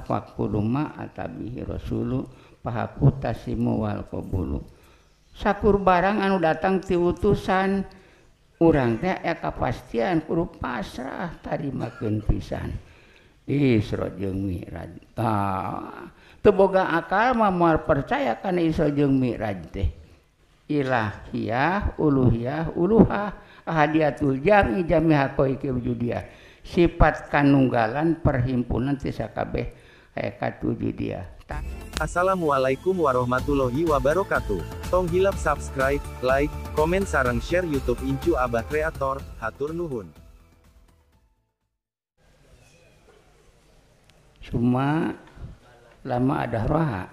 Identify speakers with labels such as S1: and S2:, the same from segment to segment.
S1: Rasulul pahaku q sakur barang anu datang tiwuusan unya ekapastian huruf pasrah tadi makin pisan ah, teboga akal memuar percayakan isoih Ilahulu sifat kanunggalan perhimpunan tisakabeh Eka tuju dia. Assalamualaikum warahmatullahi wabarakatuh. Tong hilap subscribe, like, komen sarang share YouTube Incu Abah Kreator. Hatur nuhun. Cuma lama ada roha.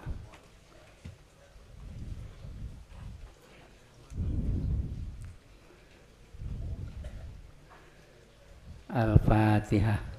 S1: Al-Fatihah.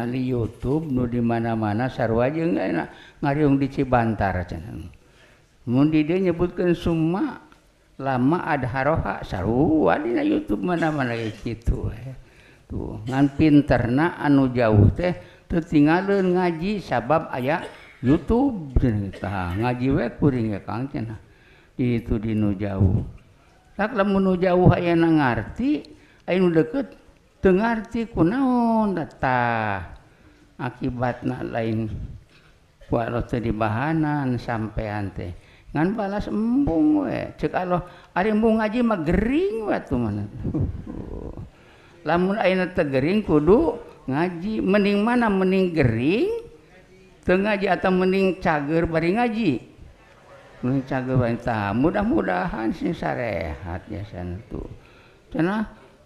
S1: YouTube nu di mana-mana sarwa nggak enak dicibantara menyebutkanma lama ada haroha YouTube mana-mana itu eh. tuh terna anu jauh teh tertingal ngaji sabab aya YouTube ngaji itu jauh menu jauhngerti deketrti kuna Allah data akibat na lain wa di bahan sampaipean tehnganpa embung kalau ngaji mag lager kudu ngaji mening mana mening Geringengaji atau mening cager baru ngaji mudah-mudahan si sarehatnya sentuh karena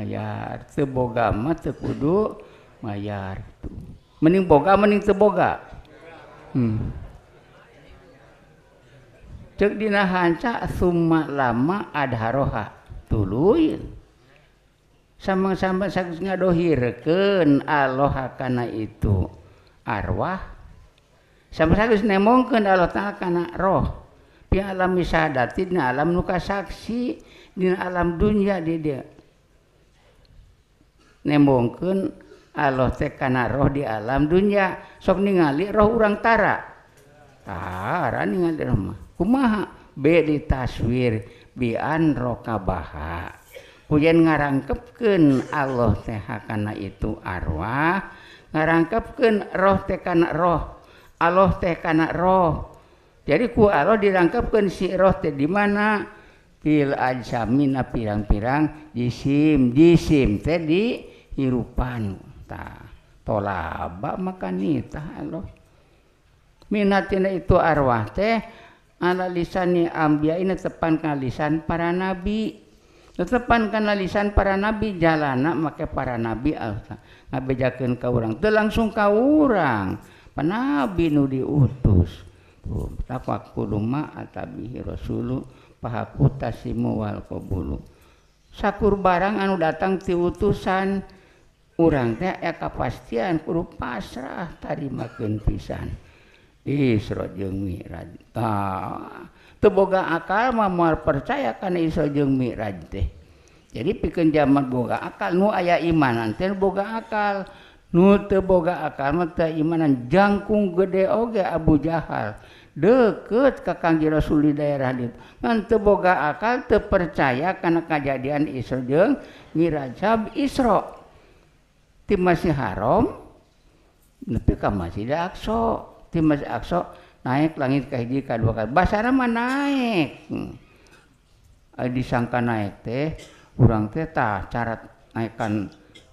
S1: mayar teboga mah tekudu mayar itu mending boga mending teboga hmm. cek dina hanca summa lama adharoha tuluy sama-sama sakit ngadohirkeun Allah karena itu arwah sama sakit nemongkeun Allah ta'ala karena roh Di alam misadati di alam nuka saksi di alam dunia di dia nemken Allah tekana roh di alam dunya sok ningali roh- urangtara ta ah, di rumahma be taswir bi rohka huyan ngarangkeken Allah tehhakana itu arwah ngarangngkapkan roh tekan roh Allah tehkan roh jadi ku Allah dirangkapkan si roh teh di mana zamina pirang-pirang jisim jisim tadipan tola makanita Halo minatina itu arwah teh anali nihambi ini tepan kalisan para nabi tepan kanalisan para nabi jalanak make para nabi Al nabi jakin kaurang langsung kau urang apa nabi nu diutus takkuma Rasulul pahakuasi muwal qbul sakur barang anu datang ti utusan kurangnya ekapastian kuruf pasrah tarimatissanroboga akal Mamu percayakan iso jeih jadi pikir jamat boga akalmu ayaah imanan boga akal tebogaimanankung gede Abu Jahal deketkakkanro Su daerahboga akal tepercaya karena kejadian isjengb Isra tim masih haram masihsoso naik langit naik disangkan naik teh kurang teta carat naik kan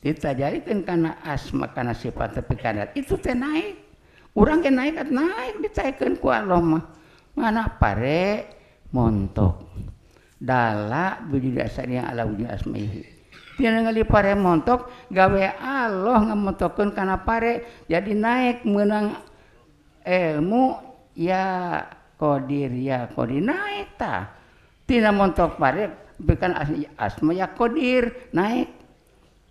S1: ditajikan karena asma karena sifat tapi itu teh naik kurang na naik dica ku Allahmah mana pare montk dalam budju dasanya Allah asmihi montk gawe Allah ngementokan karena pare jadi naik menang ilmu ya Qdir ya ko tidak montk pare asli asma ya Qodir naik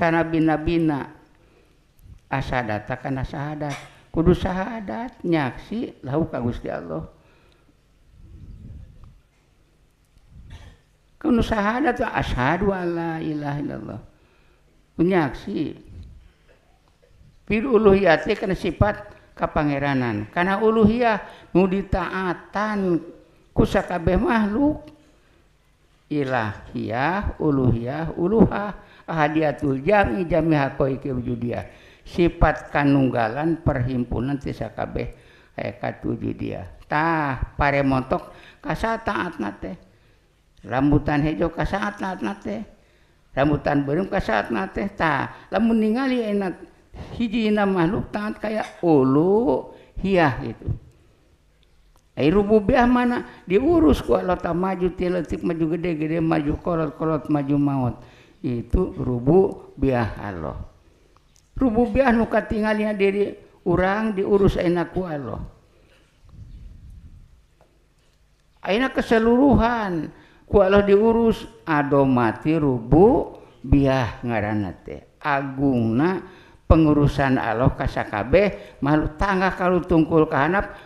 S1: binabina as Kudus sahahadat nyaaksi Allahaha asilahallah punyaaksi sifat ke Pangeranan karena uluyah mu taatan kusakabeh makhluk Ilahah uluah ulutulija sifat kanunggalan perhimpunan sisa kabeh kayak diatah pare motok kas teh rambutan heejo kas saat teh rambutan belum ke saat teh ningali enak hiji nama makhluk tangan kayak ulu hiah itu rububiah mana diurus ku majuju gedede maju maju maut itu rubu biah Allah rubuahmuka tinggalnya diri u diurus enakku Allah aina keseluruhan ku Allah diurus ado mati rubu biah nga agunga pengurusan Allah kaskabeh tangga kalau tungkul kehanp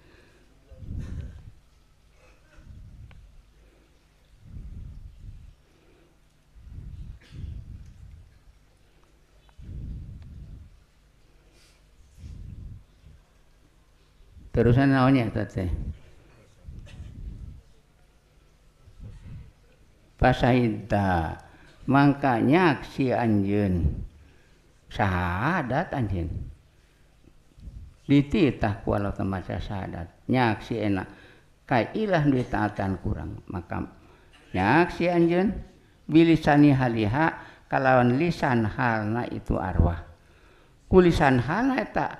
S1: Terusan naonnya eta teh? Pasahita mangkanya aksi anjeun syahadat anjeun. Dititah ku Allah sahadat syahadat nyaksi enak. kai duit ditaatan kurang maka nyaksi anjen bilisani haliha kalawan lisan halna itu arwah. Kulisan halna tak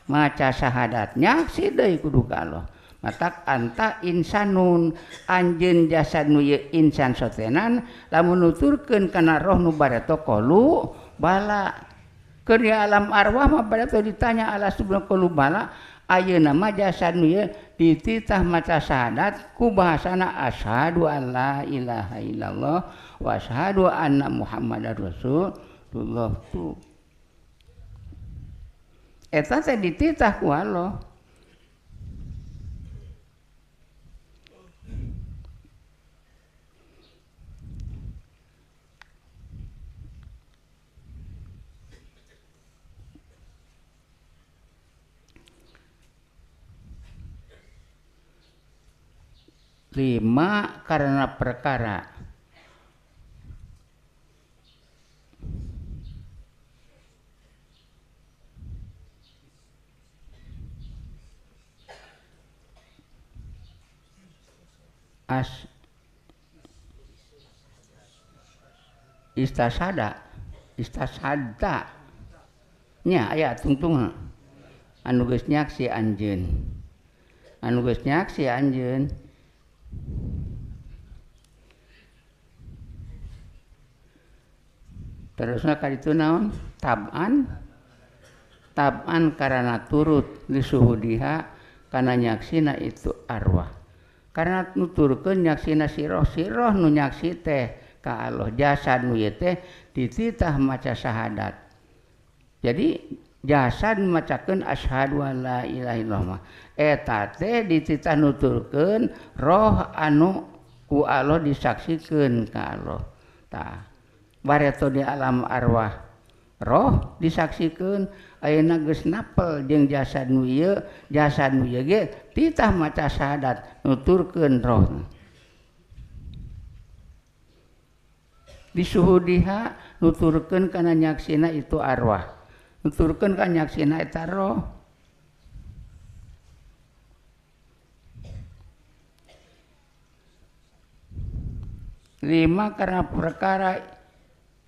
S1: maca sahabatdatnya sidaikuduga Allah matata Insanun anj jasad Insan sotenan la menuturkan karena rohnu barakolu bala ke alam arwah atau ditanya Allah sebelum bala Ayo nama jasad titah maca sahabatdatku bahasa asha allailahaiallah washahu anak Muhammad rassullah suka Eta teh dititah ku Allah. lima karena perkara as istasada istasada nya aya tungtung anu geus nyaksi anjeun anu geus nyaksi anjeun terusna kaditu naon taban taban karena turut disuhudiha karena nyaksina itu arwah karena nuturken yaksin nasi roh siro nunyas teh kalau jaad dicitah maca syahadat jadi jasan macaakan ashad laaieta didici nuturken roh anu ku Allah disaksiken kalauto di alam arwah roh disaksikan Auna napel jeung jasad nuye jasad nuye titah maca syahadat nuturkan roh disuhudiha nuturkan karena nyaksina itu arwah nuturkan kan nyaksina itu roh lima karena perkara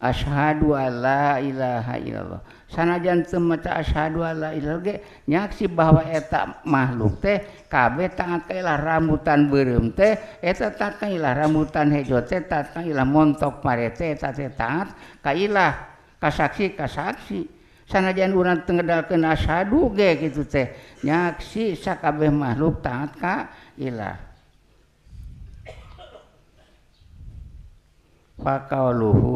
S1: asha la aha sanajan cemeca asha il nyaaksi bawa etak makhluk teh kabe tangan ka lah ramutan bir et ilah ramutan he ilamontok pare ka ilah kasaksi kasaksi sanajan t tengeddalken asha duuge gitu nyaaksi sakabeh makhluk ta ka ila. Pakau luhu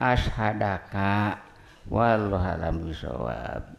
S1: ashadaka walhalam shawab.